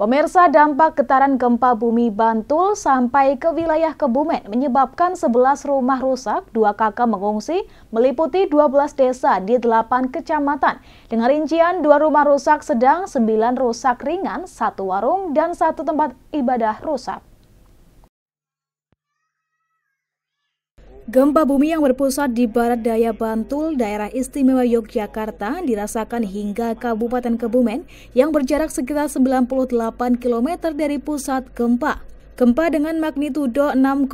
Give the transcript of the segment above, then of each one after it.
Pemirsa dampak getaran gempa bumi Bantul sampai ke wilayah Kebumen menyebabkan 11 rumah rusak, dua kakak mengungsi, meliputi 12 desa di 8 kecamatan. Dengan rincian dua rumah rusak sedang, 9 rusak ringan, satu warung, dan satu tempat ibadah rusak. Gempa bumi yang berpusat di barat daya Bantul, daerah istimewa Yogyakarta dirasakan hingga Kabupaten Kebumen yang berjarak sekitar 98 km dari pusat gempa. Gempa dengan magnitudo 6,4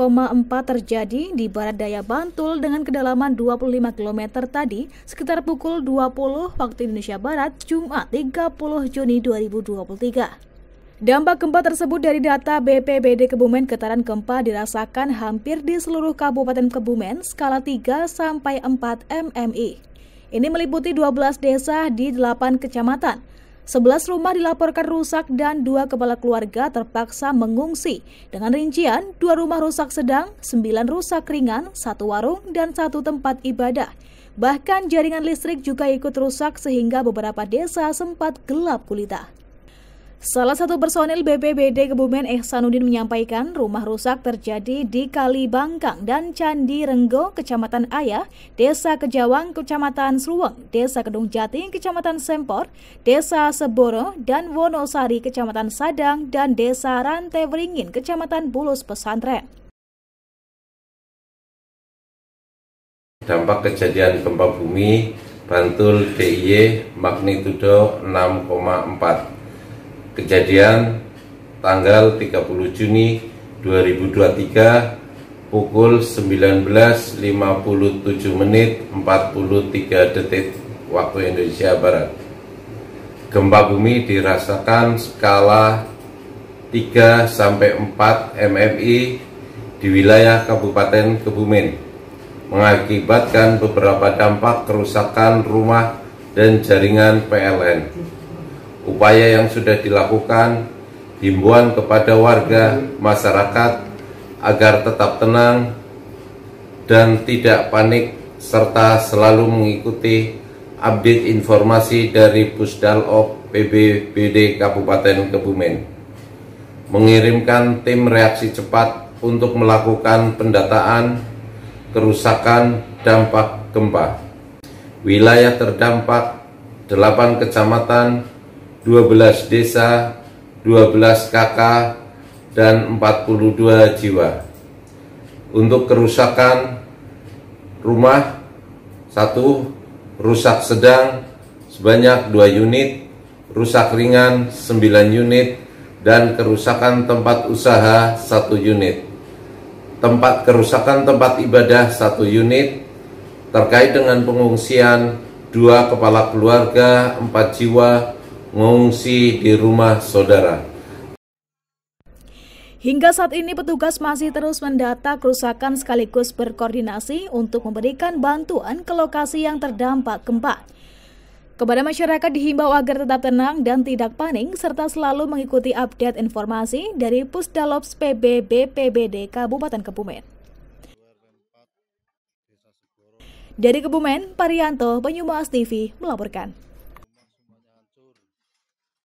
terjadi di barat daya Bantul dengan kedalaman 25 km tadi sekitar pukul 20 waktu Indonesia Barat Jumat 30 Juni 2023. Dampak gempa tersebut dari data BPBD Kebumen getaran gempa dirasakan hampir di seluruh Kabupaten Kebumen skala 3 sampai 4 MMI. Ini meliputi 12 desa di 8 kecamatan. 11 rumah dilaporkan rusak dan dua kepala keluarga terpaksa mengungsi. Dengan rincian, dua rumah rusak sedang, 9 rusak ringan, satu warung, dan satu tempat ibadah. Bahkan jaringan listrik juga ikut rusak sehingga beberapa desa sempat gelap gulita. Salah satu personil BPBD Kebumen Ehsanuddin menyampaikan rumah rusak terjadi di Kali Bangkang dan Candi Renggo, Kecamatan Ayah, Desa Kejawang, Kecamatan Sruweng, Desa Kedung Jati, Kecamatan Sempor, Desa Seboro, dan Wonosari, Kecamatan Sadang, dan Desa Beringin, Kecamatan Bulus Pesantren. Dampak kejadian gempa bumi Bantul DIY magnitudo 6,4 kejadian tanggal 30 Juni 2023 pukul 19.57 menit 43 detik waktu Indonesia Barat. Gempa bumi dirasakan skala 3 sampai 4 MMI di wilayah Kabupaten Kebumen mengakibatkan beberapa dampak kerusakan rumah dan jaringan PLN upaya yang sudah dilakukan, himbauan kepada warga masyarakat agar tetap tenang dan tidak panik serta selalu mengikuti update informasi dari Pusdalop PBBD Kabupaten Kebumen. Mengirimkan tim reaksi cepat untuk melakukan pendataan kerusakan dampak gempa. Wilayah terdampak 8 kecamatan 12 desa, 12 KK, dan 42 jiwa. Untuk kerusakan rumah, satu rusak sedang sebanyak 2 unit, rusak ringan 9 unit, dan kerusakan tempat usaha 1 unit. Tempat kerusakan tempat ibadah 1 unit, terkait dengan pengungsian 2 kepala keluarga, 4 jiwa, mengungsi di rumah saudara. Hingga saat ini petugas masih terus mendata kerusakan sekaligus berkoordinasi untuk memberikan bantuan ke lokasi yang terdampak gempa. Kepada masyarakat dihimbau agar tetap tenang dan tidak panik serta selalu mengikuti update informasi dari Pusdalops PBB PBD Kabupaten Kebumen. Dari Kebumen, Parianto, Banyumas TV melaporkan.